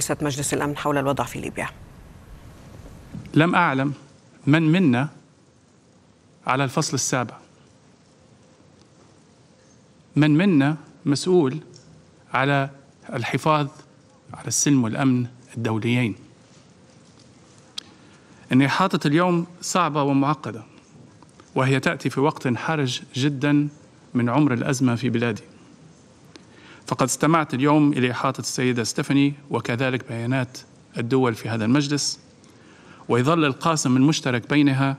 رئيسة مجلس الأمن حول الوضع في ليبيا لم أعلم من منا على الفصل السابع من منا مسؤول على الحفاظ على السلم والأمن الدوليين إن إحاطة اليوم صعبة ومعقدة وهي تأتي في وقت حرج جدا من عمر الأزمة في بلادي فقد استمعت اليوم إلى إحاطة السيدة ستيفاني وكذلك بيانات الدول في هذا المجلس ويظل القاسم المشترك بينها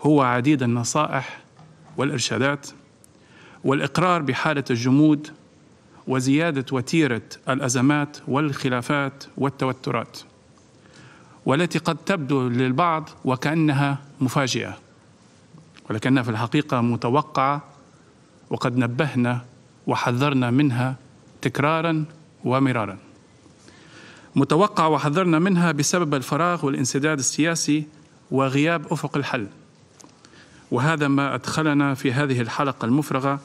هو عديد النصائح والإرشادات والإقرار بحالة الجمود وزيادة وتيرة الأزمات والخلافات والتوترات والتي قد تبدو للبعض وكأنها مفاجئة ولكنها في الحقيقة متوقعة وقد نبهنا وحذرنا منها تكرارا ومرارا متوقع وحذرنا منها بسبب الفراغ والانسداد السياسي وغياب افق الحل وهذا ما ادخلنا في هذه الحلقه المفرغه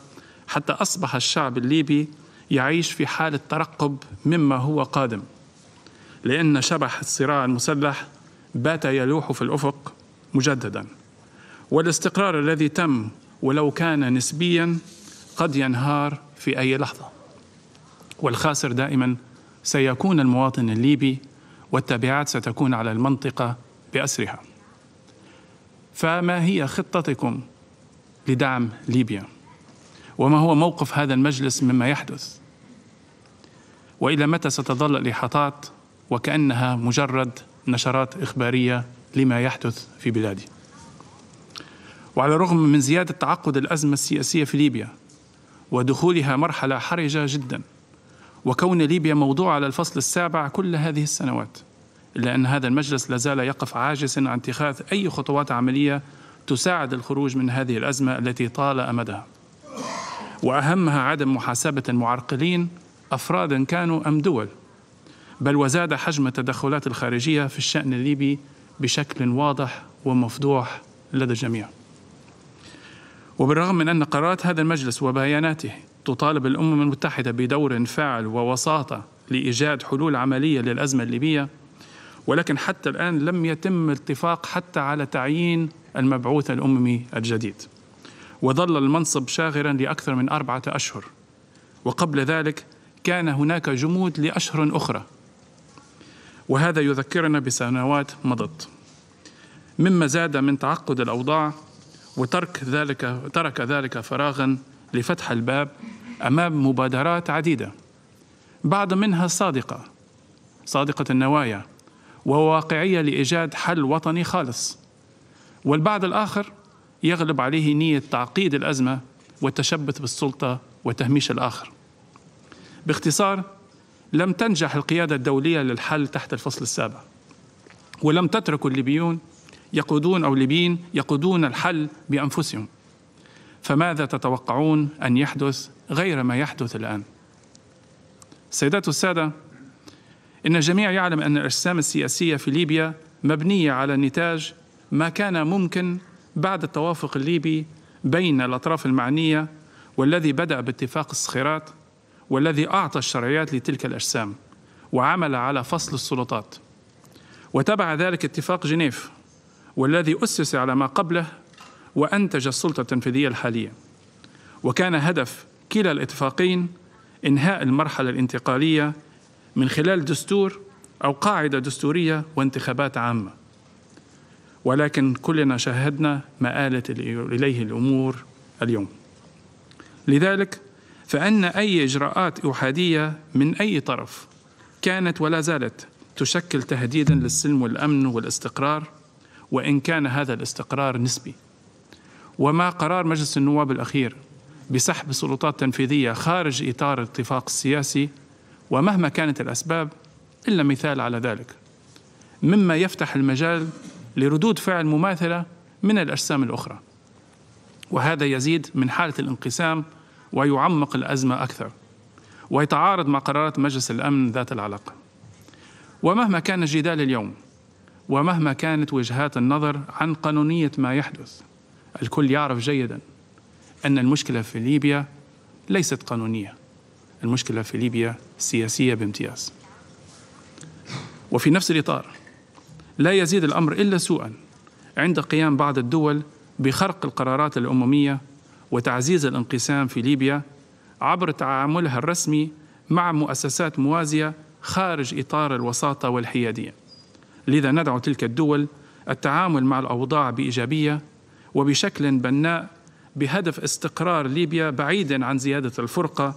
حتى اصبح الشعب الليبي يعيش في حاله ترقب مما هو قادم لان شبح الصراع المسلح بات يلوح في الافق مجددا والاستقرار الذي تم ولو كان نسبيا قد ينهار في اي لحظه والخاسر دائما سيكون المواطن الليبي والتبعات ستكون على المنطقة بأسرها فما هي خطتكم لدعم ليبيا وما هو موقف هذا المجلس مما يحدث والى متى ستظل الاحاطات وكانها مجرد نشرات اخباريه لما يحدث في بلادي وعلى الرغم من زياده تعقد الازمه السياسيه في ليبيا ودخولها مرحله حرجه جدا وكون ليبيا موضوع على الفصل السابع كل هذه السنوات إلا أن هذا المجلس لازال يقف عاجزا عن اتخاذ أي خطوات عملية تساعد الخروج من هذه الأزمة التي طال أمدها وأهمها عدم محاسبة المعرقلين أفرادا كانوا أم دول بل وزاد حجم التدخلات الخارجية في الشأن الليبي بشكل واضح ومفضوح لدى الجميع وبالرغم من أن قرارات هذا المجلس وبياناته تطالب الأمم المتحدة بدور فاعل ووساطة لإيجاد حلول عملية للأزمة الليبية ولكن حتى الآن لم يتم الاتفاق حتى على تعيين المبعوث الأممي الجديد وظل المنصب شاغرا لأكثر من أربعة أشهر وقبل ذلك كان هناك جمود لأشهر أخرى وهذا يذكرنا بسنوات مضت مما زاد من تعقد الأوضاع وترك ذلك ترك ذلك فراغا لفتح الباب امام مبادرات عديده بعض منها صادقه صادقه النوايا وواقعيه لايجاد حل وطني خالص والبعض الاخر يغلب عليه نيه تعقيد الازمه والتشبث بالسلطه وتهميش الاخر باختصار لم تنجح القياده الدوليه للحل تحت الفصل السابع ولم تترك الليبيون يقودون أو ليبيين يقودون الحل بأنفسهم فماذا تتوقعون أن يحدث غير ما يحدث الآن سيدات السادة إن الجميع يعلم أن الأجسام السياسية في ليبيا مبنية على نتاج ما كان ممكن بعد التوافق الليبي بين الأطراف المعنية والذي بدأ باتفاق الصخيرات والذي أعطى الشرعيات لتلك الأجسام وعمل على فصل السلطات وتبع ذلك اتفاق جنيف والذي أسس على ما قبله وأنتج السلطة التنفيذية الحالية وكان هدف كلا الاتفاقين إنهاء المرحلة الانتقالية من خلال دستور أو قاعدة دستورية وانتخابات عامة ولكن كلنا شاهدنا ما آلت إليه الأمور اليوم لذلك فأن أي إجراءات أحادية من أي طرف كانت ولا زالت تشكل تهديدا للسلم والأمن والاستقرار وإن كان هذا الاستقرار نسبي وما قرار مجلس النواب الأخير بسحب سلطات تنفيذية خارج إطار الاتفاق السياسي ومهما كانت الأسباب إلا مثال على ذلك مما يفتح المجال لردود فعل مماثلة من الأجسام الأخرى وهذا يزيد من حالة الانقسام ويعمق الأزمة أكثر ويتعارض مع قرارات مجلس الأمن ذات العلاقة ومهما كان الجدال اليوم ومهما كانت وجهات النظر عن قانونية ما يحدث الكل يعرف جيدا أن المشكلة في ليبيا ليست قانونية المشكلة في ليبيا سياسية بامتياز وفي نفس الإطار لا يزيد الأمر إلا سوءا عند قيام بعض الدول بخرق القرارات الأممية وتعزيز الانقسام في ليبيا عبر تعاملها الرسمي مع مؤسسات موازية خارج إطار الوساطة والحيادية لذا ندعو تلك الدول التعامل مع الأوضاع بإيجابية وبشكل بناء بهدف استقرار ليبيا بعيدا عن زيادة الفرقة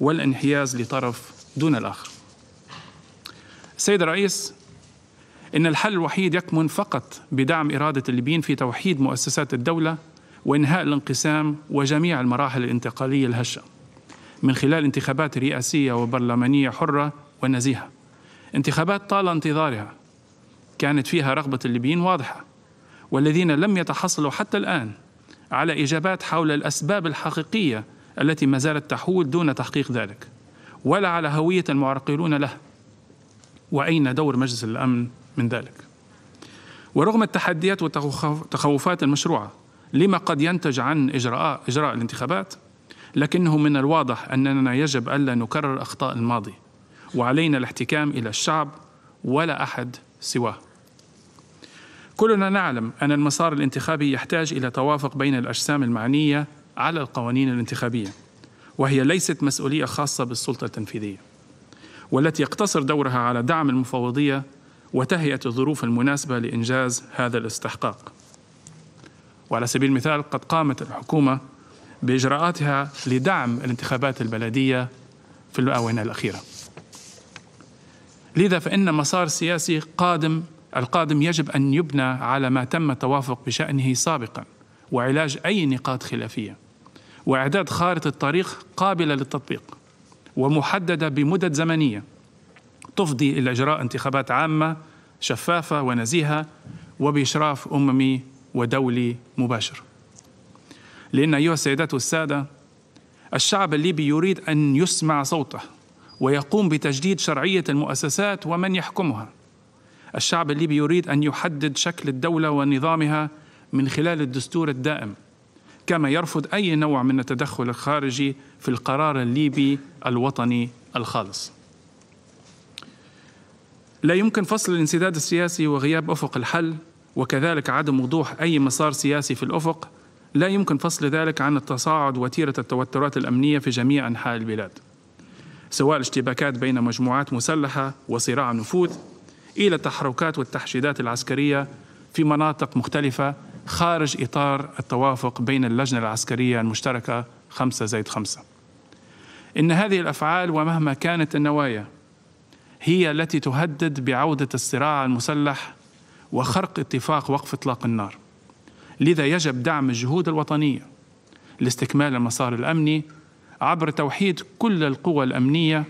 والانحياز لطرف دون الآخر سيد الرئيس إن الحل الوحيد يكمن فقط بدعم إرادة الليبيين في توحيد مؤسسات الدولة وإنهاء الانقسام وجميع المراحل الانتقالية الهشة من خلال انتخابات رئاسية وبرلمانية حرة ونزيهة انتخابات طال انتظارها كانت فيها رغبة الليبيين واضحة والذين لم يتحصلوا حتى الآن على إجابات حول الأسباب الحقيقية التي ما زالت تحول دون تحقيق ذلك ولا على هوية المعرقلون له وأين دور مجلس الأمن من ذلك ورغم التحديات والتخوفات المشروعة لما قد ينتج عن إجراء, إجراء الانتخابات لكنه من الواضح أننا يجب ألا نكرر أخطاء الماضي وعلينا الاحتكام إلى الشعب ولا أحد سواه كلنا نعلم أن المسار الانتخابي يحتاج إلى توافق بين الأجسام المعنية على القوانين الانتخابية وهي ليست مسؤولية خاصة بالسلطة التنفيذية والتي يقتصر دورها على دعم المفوضية وتهيئة الظروف المناسبة لإنجاز هذا الاستحقاق وعلى سبيل المثال قد قامت الحكومة بإجراءاتها لدعم الانتخابات البلدية في الآونة الأخيرة لذا فإن مسار سياسي قادم القادم يجب أن يبنى على ما تم التوافق بشأنه سابقا وعلاج أي نقاط خلافية وإعداد خارطة طريق قابلة للتطبيق ومحددة بمدد زمنية تفضي إلى إجراء انتخابات عامة شفافة ونزيهة وبإشراف أممي ودولي مباشر لأن أيها السيدات والسادة الشعب الليبي يريد أن يسمع صوته ويقوم بتجديد شرعية المؤسسات ومن يحكمها الشعب الليبي يريد أن يحدد شكل الدولة ونظامها من خلال الدستور الدائم كما يرفض أي نوع من التدخل الخارجي في القرار الليبي الوطني الخالص لا يمكن فصل الانسداد السياسي وغياب أفق الحل وكذلك عدم وضوح أي مسار سياسي في الأفق لا يمكن فصل ذلك عن التصاعد وتيرة التوترات الأمنية في جميع أنحاء البلاد سواء الاشتباكات بين مجموعات مسلحة وصراع نفوذ إلى التحركات والتحشيدات العسكرية في مناطق مختلفة خارج إطار التوافق بين اللجنة العسكرية المشتركة خمسة زائد خمسة إن هذه الأفعال ومهما كانت النوايا هي التي تهدد بعودة الصراع المسلح وخرق اتفاق وقف إطلاق النار لذا يجب دعم الجهود الوطنية لاستكمال المسار الأمني عبر توحيد كل القوى الأمنية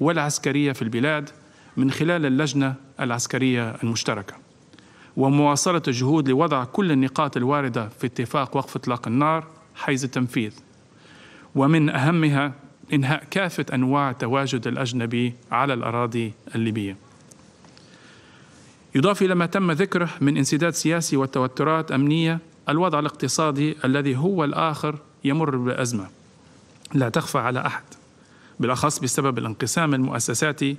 والعسكرية في البلاد من خلال اللجنة العسكرية المشتركة ومواصلة الجهود لوضع كل النقاط الواردة في اتفاق وقف إطلاق النار حيز التنفيذ ومن أهمها إنهاء كافة أنواع تواجد الأجنبي على الأراضي الليبية يضاف إلى ما تم ذكره من انسداد سياسي وتوترات أمنية الوضع الاقتصادي الذي هو الآخر يمر بأزمة لا تخفى على أحد بالأخص بسبب الانقسام المؤسساتي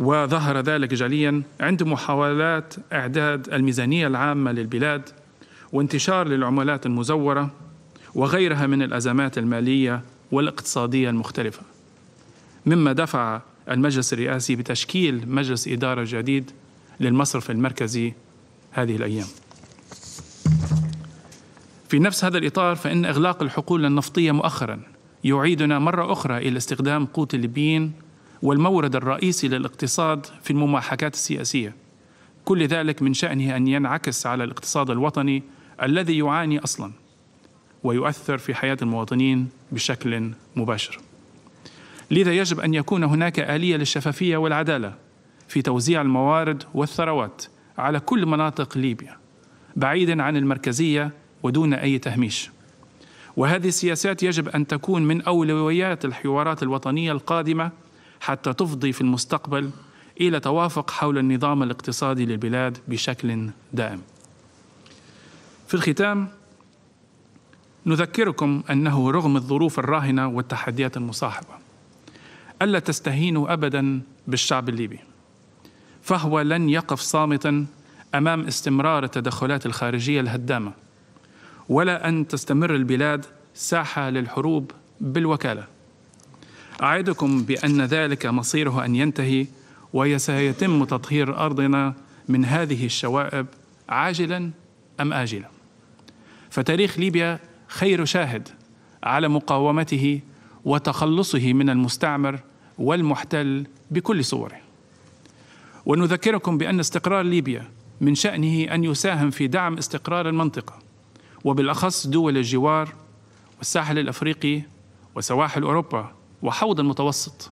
وظهر ذلك جليا عند محاولات إعداد الميزانية العامة للبلاد وانتشار للعملات المزورة وغيرها من الأزمات المالية والاقتصادية المختلفة مما دفع المجلس الرئاسي بتشكيل مجلس إدارة جديد للمصرف المركزي هذه الأيام في نفس هذا الإطار فإن إغلاق الحقول النفطية مؤخرا يعيدنا مرة أخرى إلى استخدام قوت الليبيين والمورد الرئيسي للاقتصاد في المماحكات السياسيه كل ذلك من شانه ان ينعكس على الاقتصاد الوطني الذي يعاني اصلا ويؤثر في حياه المواطنين بشكل مباشر لذا يجب ان يكون هناك اليه للشفافيه والعداله في توزيع الموارد والثروات على كل مناطق ليبيا بعيدا عن المركزيه ودون اي تهميش وهذه السياسات يجب ان تكون من اولويات الحوارات الوطنيه القادمه حتى تفضي في المستقبل الى توافق حول النظام الاقتصادي للبلاد بشكل دائم. في الختام نذكركم انه رغم الظروف الراهنه والتحديات المصاحبه الا تستهينوا ابدا بالشعب الليبي فهو لن يقف صامتا امام استمرار التدخلات الخارجيه الهدامه ولا ان تستمر البلاد ساحه للحروب بالوكاله أعدكم بأن ذلك مصيره أن ينتهي وسيتم تطهير أرضنا من هذه الشوائب عاجلا أم آجلا فتاريخ ليبيا خير شاهد على مقاومته وتخلصه من المستعمر والمحتل بكل صوره ونذكركم بأن استقرار ليبيا من شأنه أن يساهم في دعم استقرار المنطقة وبالأخص دول الجوار والساحل الأفريقي وسواحل أوروبا وحوض المتوسط